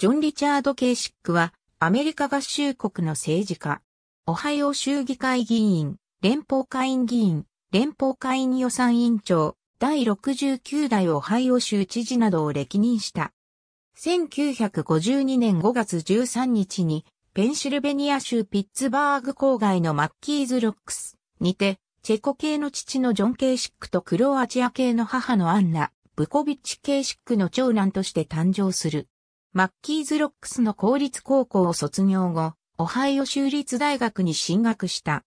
ジョン・リチャード・ケーシックは、アメリカ合衆国の政治家、オハイオ州議会議員、連邦会員議員、連邦会員予算委員長、第69代オハイオ州知事などを歴任した。1952年5月13日に、ペンシルベニア州ピッツバーグ郊外のマッキーズ・ロックスにて、チェコ系の父のジョン・ケーシックとクロアチア系の母のアンナ、ブコビッチ・ケーシックの長男として誕生する。マッキーズ・ロックスの公立高校を卒業後、オハイオ州立大学に進学した。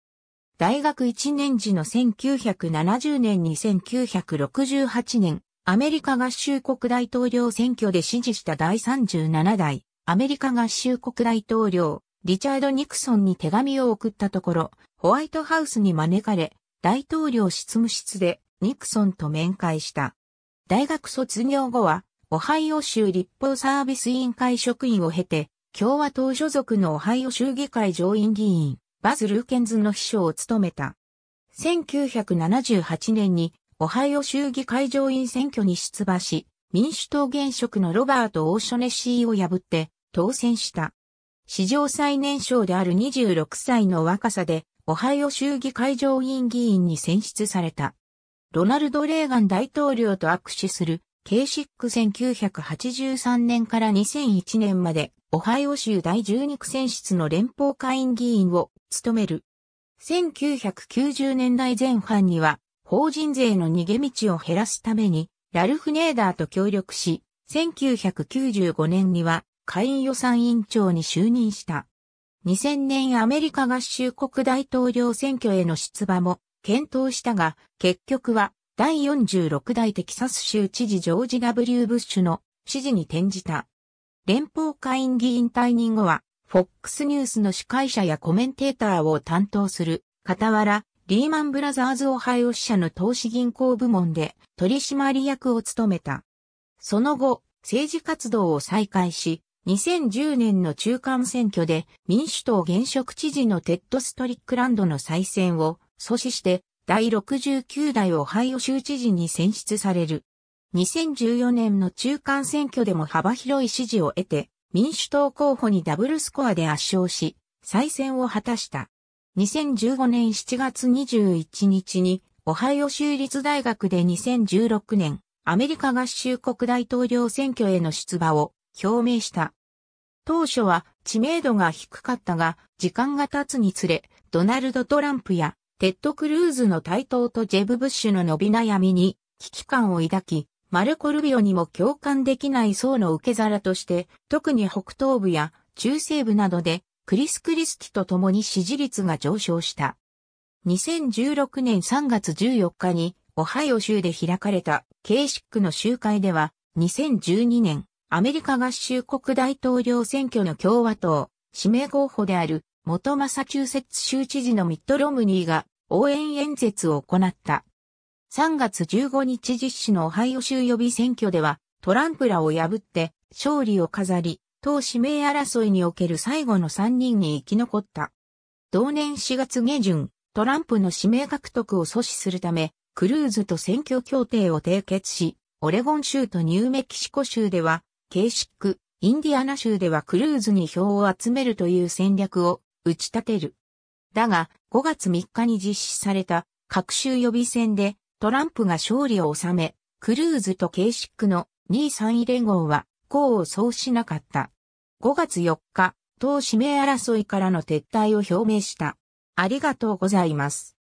大学1年時の1970年に1968年、アメリカ合衆国大統領選挙で支持した第37代、アメリカ合衆国大統領、リチャード・ニクソンに手紙を送ったところ、ホワイトハウスに招かれ、大統領執務室でニクソンと面会した。大学卒業後は、オハイオ州立法サービス委員会職員を経て、共和党所属のオハイオ州議会上院議員、バズ・ルーケンズの秘書を務めた。1978年に、オハイオ州議会上院選挙に出馬し、民主党現職のロバート・オーショネシーを破って当選した。史上最年少である26歳の若さで、オハイオ州議会上院議員に選出された。ロナルド・レーガン大統領と握手する K61983 年から2001年まで、オハイオ州第12区選出の連邦会員議員を務める。1990年代前半には、法人税の逃げ道を減らすために、ラルフ・ネーダーと協力し、1995年には、下院予算委員長に就任した。2000年アメリカ合衆国大統領選挙への出馬も検討したが、結局は第46代テキサス州知事ジョージ・ W・ ブッシュの指示に転じた。連邦下院議員退任後は、FOX ニュースの司会者やコメンテーターを担当する、傍ら、リーマン・ブラザーズ・オハイオ支社の投資銀行部門で取締役を務めた。その後、政治活動を再開し、2010年の中間選挙で民主党現職知事のテッド・ストリックランドの再選を阻止して第69代オハイオ州知事に選出される。2014年の中間選挙でも幅広い支持を得て、民主党候補にダブルスコアで圧勝し、再選を果たした。2015年7月21日に、オハイオ州立大学で2016年、アメリカ合衆国大統領選挙への出馬を表明した。当初は知名度が低かったが、時間が経つにつれ、ドナルド・トランプやテッド・クルーズの台頭とジェブ・ブッシュの伸び悩みに危機感を抱き、マルコ・ルビオにも共感できない層の受け皿として、特に北東部や中西部などでクリス・クリスティと共に支持率が上昇した。2016年3月14日にオハイオ州で開かれたケーシックの集会では2012年アメリカ合衆国大統領選挙の共和党指名候補である元マサチューセッツ州知事のミッド・ロムニーが応援演説を行った。3月15日実施のオハイオ州予備選挙では、トランプらを破って勝利を飾り、党指名争いにおける最後の3人に生き残った。同年4月下旬、トランプの指名獲得を阻止するため、クルーズと選挙協定を締結し、オレゴン州とニューメキシコ州では、ケーシック、インディアナ州ではクルーズに票を集めるという戦略を打ち立てる。だが、5月3日に実施された各州予備選でトランプが勝利を収め、クルーズとケイシックの2位3位連合は功を奏しなかった。5月4日、党指名争いからの撤退を表明した。ありがとうございます。